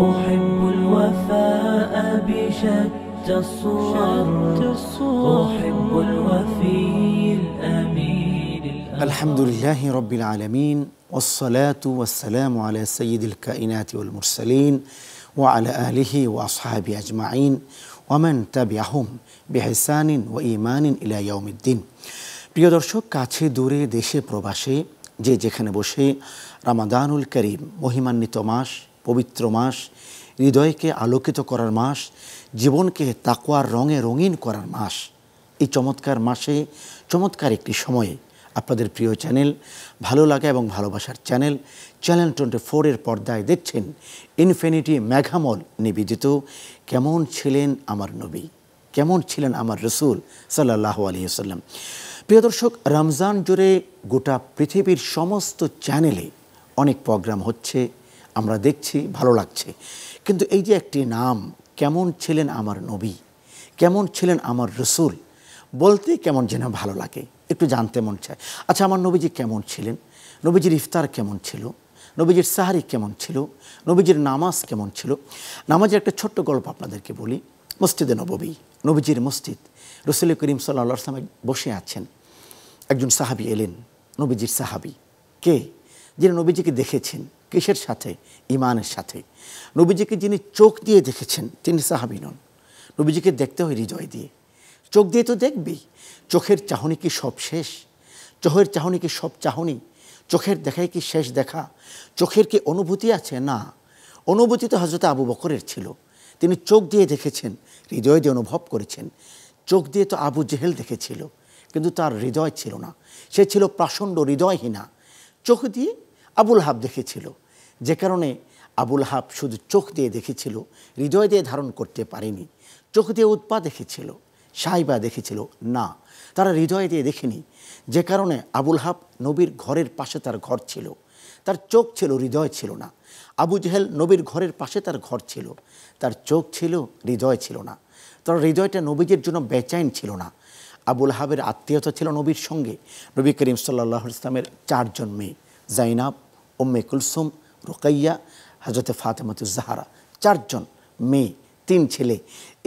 أحب الوفاء بشتى الصور أحب الوفي الأمين الحمد لله رب العالمين والصلاة والسلام على سيد الكائنات والمرسلين وعلى آله وأصحابه أجمعين ومن تبعهم بحسان وإيمان إلى يوم الدين প্রিয় দর্শক কাছে দূরে দেশে প্রবাসে যে যেখানে বসে রামাদানুল করিম মহিমান্বিত মাস পবিত্র মাস হৃদয়কে আলোকিত করার মাস জীবনকে তাকুয়ার রঙে রঙিন করার মাস এই চমৎকার মাসে চমৎকার একটি সময়ে আপনাদের প্রিয় চ্যানেল ভালো লাগা এবং ভালোবাসার চ্যানেল চ্যানেল টোয়েন্টি ফোরের পর্দায় দেখছেন ইনফিনিটি ম্যাঘামল নিবেদিত কেমন ছিলেন আমার নবী কেমন ছিলেন আমার রসুল সাল্লাহ আলিয়াল্লাম প্রিয় দর্শক রমজান জুড়ে গোটা পৃথিবীর সমস্ত চ্যানেলে অনেক প্রোগ্রাম হচ্ছে আমরা দেখছি ভালো লাগছে কিন্তু এই যে একটি নাম কেমন ছিলেন আমার নবী কেমন ছিলেন আমার রসুল বলতে কেমন যেন ভালো লাগে একটু জানতে মন চায় আচ্ছা আমার নবীজি কেমন ছিলেন নবীজির ইফতার কেমন ছিল নবীজির সাহারি কেমন ছিল নবীজির নামাজ কেমন ছিল নামাজের একটা ছোট্ট গল্প আপনাদেরকে বলি মসজিদে নববী নবীজির মসজিদ রসুল করিম সাল্লা সালামে বসে আছেন একজন সাহাবি এলেন নবীজির সাহাবি কে যিনি নবীজিকে দেখেছেন কিসের সাথে ইমানের সাথে নবীজিকে যিনি চোখ দিয়ে দেখেছেন তিনি সাহাবি নন নবীজিকে দেখতে হয় হৃদয় দিয়ে চোখ দিয়ে তো দেখবি চোখের চাহনি কি সব শেষ চোখের চাহনি কি সব চাহনি চোখের দেখাই কি শেষ দেখা চোখের কি অনুভূতি আছে না অনুভূতি তো হজরত আবু বকরের ছিল তিনি চোখ দিয়ে দেখেছেন হৃদয় দিয়ে অনুভব করেছেন চোখ দিয়ে তো আবু জেহেল দেখেছিল কিন্তু তার হৃদয় ছিল না সে ছিল প্রাচণ্ড হৃদয়হীনা চোখ দিয়ে আবুল হাব দেখেছিল যে কারণে আবুল হাব শুধু চোখ দিয়ে দেখেছিল হৃদয় দিয়ে ধারণ করতে পারেনি চোখ দিয়ে উৎপা দেখেছিল সাইবা দেখেছিল না তারা হৃদয় দিয়ে দেখেনি যে কারণে আবুল হাব নবীর ঘরের পাশে তার ঘর ছিল তার চোখ ছিল হৃদয় ছিল না আবু জেহেল নবীর ঘরের পাশে তার ঘর ছিল তার চোখ ছিল হৃদয় ছিল না তার হৃদয়টা নবীজের জন্য বেচাইন ছিল না আবুল হাবের আত্মীয়তা ছিল নবীর সঙ্গে নবী করিম সাল্লাহ ইসলামের চারজন মেয়ে জাইনাব উম্মে কুলসুম রুকাইয়া হজরতে জাহারা চারজন মেয়ে তিন ছেলে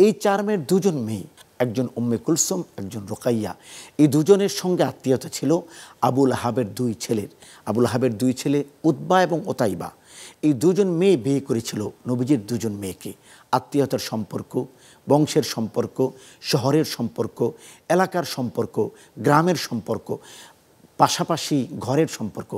এই চার মেয়ের দুজন মেয়ে একজন উম্মে umm কুলসুম একজন রোকাইয়া এই দুজনের সঙ্গে আত্মীয়তা ছিল আবুল হাবের দুই ছেলের আবুল হাবের দুই ছেলে উদ্বা এবং ওতাইবা এই দুজন মেয়ে বিয়ে করেছিল নবীজির দুজন মেয়েকে আত্মীয়তার সম্পর্ক বংশের সম্পর্ক শহরের সম্পর্ক এলাকার সম্পর্ক গ্রামের সম্পর্ক পাশাপাশি ঘরের সম্পর্ক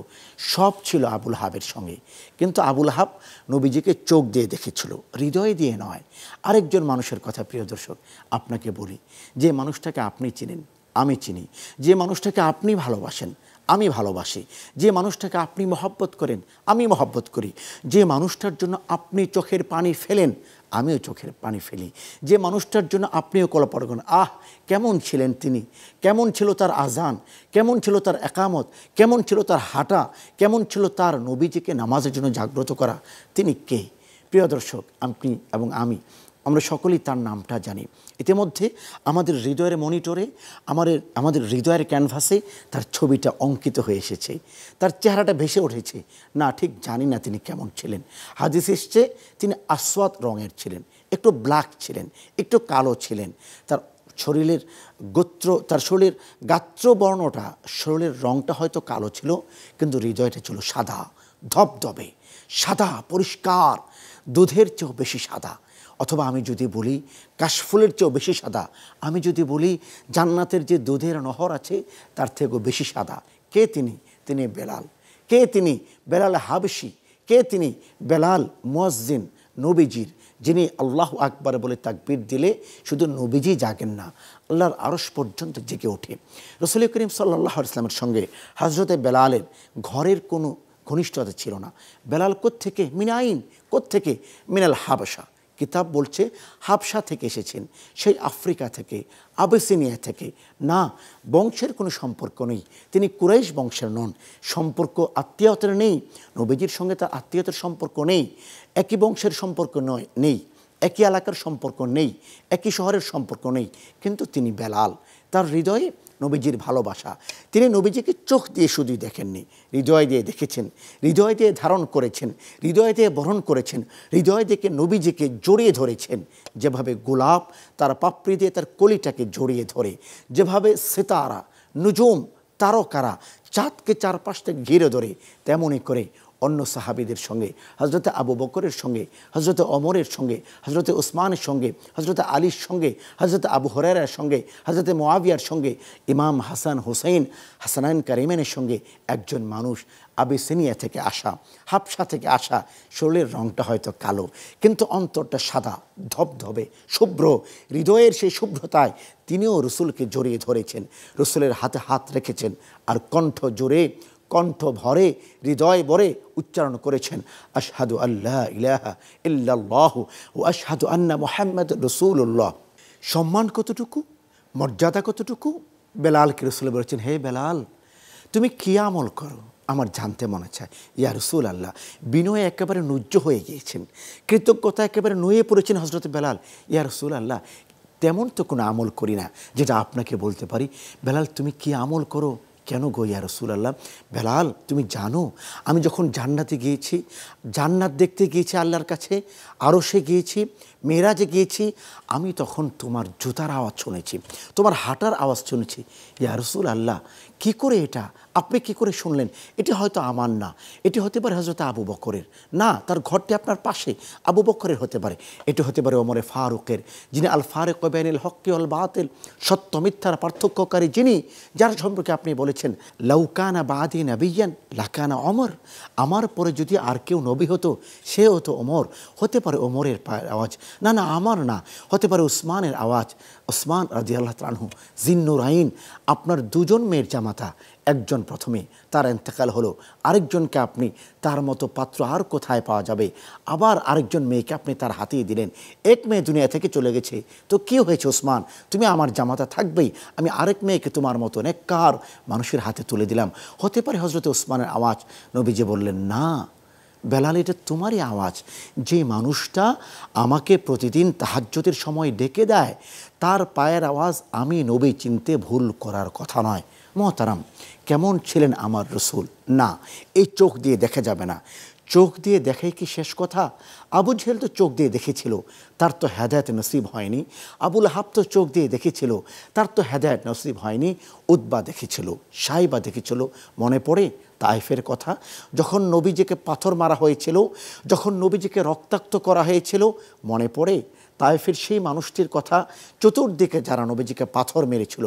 সব ছিল আবুল হাবের সঙ্গে কিন্তু আবুল হাব নবীজিকে চোখ দিয়ে দেখেছিল হৃদয় দিয়ে নয় আরেকজন মানুষের কথা প্রিয় দর্শক আপনাকে বলি যে মানুষটাকে আপনি চিনেন আমি চিনি যে মানুষটাকে আপনি ভালোবাসেন আমি ভালোবাসি যে মানুষটাকে আপনি মহব্বত করেন আমি মহব্বত করি যে মানুষটার জন্য আপনি চোখের পানি ফেলেন আমিও চোখের পানি ফেলি যে মানুষটার জন্য আপনিও কল্পনা আহ কেমন ছিলেন তিনি কেমন ছিল তার আজান কেমন ছিল তার একামত কেমন ছিল তার হাঁটা কেমন ছিল তার নবীজিকে নামাজের জন্য জাগ্রত করা তিনি কে প্রিয় দর্শক আপনি এবং আমি আমরা সকলেই তার নামটা জানি ইতিমধ্যে আমাদের হৃদয়ের মনিটরে আমাদের আমাদের হৃদয়ের ক্যানভাসে তার ছবিটা অঙ্কিত হয়ে এসেছে তার চেহারাটা ভেসে উঠেছে না ঠিক জানি না তিনি কেমন ছিলেন হাদিস এসছে তিনি আসওয়াত রঙের ছিলেন একটু ব্ল্যাক ছিলেন একটু কালো ছিলেন তার শরীরের গোত্র তার শরীরের গাত্রবর্ণটা শরীরের রঙটা হয়তো কালো ছিল কিন্তু হৃদয়টা ছিল সাদা ধবধবে সাদা পরিষ্কার দুধের চেয়েও বেশি সাদা অথবা আমি যদি বলি কাশফুলের চেয়েও বেশি সাদা আমি যদি বলি জান্নাতের যে দুধের নহর আছে তার থেকেও বেশি সাদা কে তিনি তিনি বেলাল কে তিনি বেলাল হাবসি কে তিনি বেলাল মুয়াজ্জিন নবীজির যিনি আল্লাহ আকবার বলে তাকবির দিলে শুধু নবীজি জাগেন না আল্লাহর আরস পর্যন্ত জেগে ওঠে রসুল করিম সাল্লাহ ইসলামের সঙ্গে হজরতে বেলালের ঘরের কোনো ঘনিষ্ঠতা ছিল না বেলাল কোত্থেকে মিনাইন কোত্থেকে মিনাল হাবসা কিতাব বলছে হাবসা থেকে এসেছেন সেই আফ্রিকা থেকে আবেসিনিয়া থেকে না বংশের কোনো সম্পর্ক নেই তিনি কুরাইশ বংশের নন সম্পর্ক আত্মীয়তার নেই নবীজির সঙ্গে তার আত্মীয়তার সম্পর্ক নেই একই বংশের সম্পর্ক নয় নেই একই এলাকার সম্পর্ক নেই একই শহরের সম্পর্ক নেই কিন্তু তিনি বেলাল তার হৃদয়ে নবীজির ভালোবাসা তিনি নবীজিকে চোখ দিয়ে শুধুই দেখেননি হৃদয় দিয়ে দেখেছেন হৃদয় দিয়ে ধারণ করেছেন হৃদয় দিয়ে বরণ করেছেন হৃদয় দিকে নবীজিকে জড়িয়ে ধরেছেন যেভাবে গোলাপ তার পাপড়ি দিয়ে তার কলিটাকে জড়িয়ে ধরে যেভাবে সেতারা নুজুম তারকারা চাঁদকে চারপাশ থেকে ঘিরে ধরে তেমনই করে অন্য সাহাবিদের সঙ্গে হজরত আবু বকরের সঙ্গে হজরত অমরের সঙ্গে হজরত ওসমানের সঙ্গে হজরত আলীর সঙ্গে হজরত আবু হরার সঙ্গে হজরত মোয়াবিয়ার সঙ্গে ইমাম হাসান হুসাইন হাসানায়ন কারিমেনের সঙ্গে একজন মানুষ আবিসিনিয়া থেকে আসা হাফসা থেকে আসা শরীরের রংটা হয়তো কালো কিন্তু অন্তরটা সাদা ধবধবে শুভ্র হৃদয়ের সেই শুভ্রতায় তিনিও রসুলকে জড়িয়ে ধরেছেন রসুলের হাতে হাত রেখেছেন আর কণ্ঠ জোরে কণ্ঠ ভরে হৃদয় ভরে উচ্চারণ করেছেন আশহাদু আল্লাহ ইলাহা ইল্লাল্লাহ ও আশহাদু আন্না মোহাম্মদ রসুল্লাহ সম্মান কতটুকু মর্যাদা কতটুকু বেলালকে রসুল বলেছেন হে বেলাল তুমি কী আমল করো আমার জানতে মনে চায় ইয়া রসুল আল্লাহ বিনয়ে একেবারে নুজ্জ হয়ে গিয়েছেন কৃতজ্ঞতা একেবারে নুয়ে পড়েছেন হজরত বেলাল ইয়া রসুল আল্লাহ তেমন তো কোনো আমল করি না যেটা আপনাকে বলতে পারি বেলাল তুমি কি আমল করো কেন গো ইয়া আল্লাহ বেলাল তুমি জানো আমি যখন জান্নাতে গিয়েছি জান্নাত দেখতে গিয়েছি আল্লাহর কাছে আরও সে গিয়েছি মেয়েরাজে গিয়েছি আমি তখন তোমার জুতার আওয়াজ শুনেছি তোমার হাঁটার আওয়াজ শুনেছি ইয়া রসুল আল্লাহ কি করে এটা আপনি কি করে শুনলেন এটি হয়তো আমার না এটি হতে পারে হজরত আবু বকরের না তার ঘরটি আপনার পাশে আবু বকরের হতে পারে এটি হতে পারে ওমরে ফারুকের যিনি আল ফারুক বেনিল হক্কি অল বাতিল সত্য মিথ্যার পার্থক্যকারী যিনি যার সম্পর্কে আপনি বলেছেন লৌকানা বাদি নবিয়ান লাকানা অমর আমার পরে যদি আর কেউ নবী হতো সে হতো ওমর হতে পারে ওমরের আওয়াজ না না আমার না হতে পারে উসমানের আওয়াজ ওসমান রাজি আল্লাহ তানহু জিন্নুর আইন আপনার দুজন মেয়ের জামাতা একজন প্রথমে তার এন্তেকাল হলো আরেকজনকে আপনি তার মতো পাত্র আর কোথায় পাওয়া যাবে আবার আরেকজন মেয়েকে আপনি তার হাতিয়ে দিলেন এক মেয়ে দুনিয়া থেকে চলে গেছে তো কী হয়েছে ওসমান তুমি আমার জামাতা থাকবেই আমি আরেক মেয়েকে তোমার মতো অনেক কার মানুষের হাতে তুলে দিলাম হতে পারে হজরত ওসমানের আওয়াজ নবীজি বললেন না বেলাল এটা তোমারই আওয়াজ যে মানুষটা আমাকে প্রতিদিন তাহাজ্যতের সময় ডেকে দেয় তার পায়ের আওয়াজ আমি নবী চিনতে ভুল করার কথা নয় মহতারাম কেমন ছিলেন আমার রসুল না এই চোখ দিয়ে দেখা যাবে না চোখ দিয়ে দেখাই কি শেষ কথা আবু ঝেল তো চোখ দিয়ে দেখেছিল তার তো হেদায়ত নসিব হয়নি আবুল হাব তো চোখ দিয়ে দেখেছিল তার তো হেদায়ত নসিব হয়নি উদ্বা দেখেছিল সাইবা দেখেছিল মনে পড়ে তাইফের কথা যখন নবীজিকে পাথর মারা হয়েছিল যখন নবীজিকে রক্তাক্ত করা হয়েছিল মনে পড়ে তাইফের সেই মানুষটির কথা চতুর্দিকে যারা নবীজিকে পাথর মেরেছিল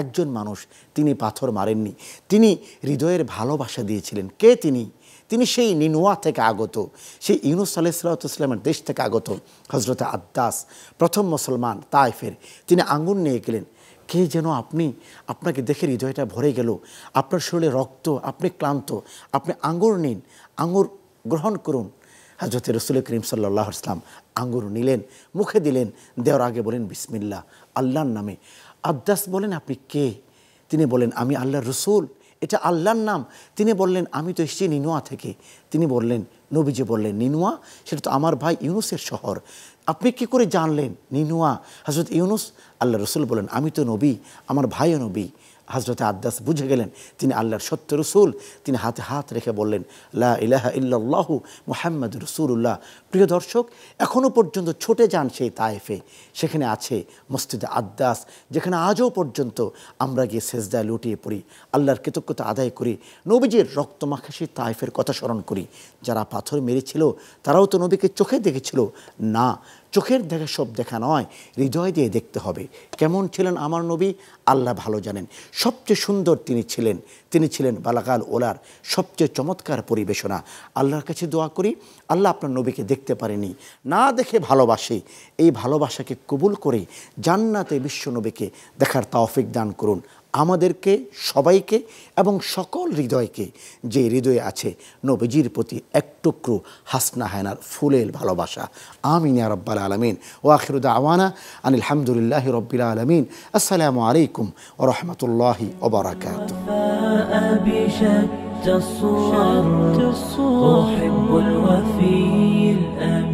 একজন মানুষ তিনি পাথর মারেননি তিনি হৃদয়ের ভালোবাসা দিয়েছিলেন কে তিনি তিনি সেই নিনুয়া থেকে আগত সেই ইউনুস আলাইসালাত ইসলামের দেশ থেকে আগত হজরত আদাস প্রথম মুসলমান তাইফের তিনি আঙুন নিয়ে গেলেন কে যেন আপনি আপনাকে দেখে হৃদয়টা ভরে গেল আপনার শরীরে রক্ত আপনি ক্লান্ত আপনি আঙুর নিন আঙুর গ্রহণ করুন হজরত রসুল করিম সাল্লাহ ইসলাম আঙ্গুর নিলেন মুখে দিলেন দেওয়ার আগে বলেন বিসমিল্লা আল্লাহর নামে আবদাস বলেন আপনি কে তিনি বলেন আমি আল্লাহ রসুল এটা আল্লাহর নাম তিনি বললেন আমি তো এসছি নিনোয়া থেকে তিনি বললেন নবীজি বললেন নিনুয়া সেটা তো আমার ভাই ইউনুসের শহর আপনি কি করে জানলেন নিনুয়া হজরত ইউনুস আল্লাহ রসুল বলেন আমি তো নবী আমার ভাইও নবী হজরত আদাস বুঝে গেলেন তিনি আল্লাহর সত্য রসুল তিনি হাতে হাত রেখে বললেন লা ইলাহা ইল্লাল্লাহু মুহাম্মদ রসুল্লাহ প্রিয় দর্শক এখনও পর্যন্ত ছোটে যান সেই তায়েফে সেখানে আছে মসজিদে আদাস যেখানে আজও পর্যন্ত আমরা গিয়ে সেজদায় লুটিয়ে পড়ি আল্লাহর কৃতজ্ঞতা আদায় করি নবীজির রক্তমাখাসি তায়েফের কথা স্মরণ করি যারা পাথর মেরেছিল তারাও তো নবীকে চোখে দেখেছিল না চোখের দেখা সব দেখা নয় হৃদয় দিয়ে দেখতে হবে কেমন ছিলেন আমার নবী আল্লাহ ভালো জানেন সবচেয়ে সুন্দর তিনি ছিলেন তিনি ছিলেন বালাকাল ওলার সবচেয়ে চমৎকার পরিবেশনা আল্লাহর কাছে দোয়া করি আল্লাহ আপনার নবীকে দেখতে পারেনি না দেখে ভালোবাসে এই ভালোবাসাকে কবুল করে জান্নাতে বিশ্ব নবীকে দেখার তাওফিক দান করুন আমাদেরকে সবাইকে এবং সকল হৃদয়কে যে হৃদয়ে আছে নবীজির প্রতি এক টুকরো হাসনা হায়নার ফুলের ভালোবাসা আমিন রব্বাল আলমিন ও আখিরুদা আওয়ানা আনিল রব্বিল আলমিন আসসালামু আলাইকুম ও রহমতুল্লাহি ওবরাকাত الوفي الأمين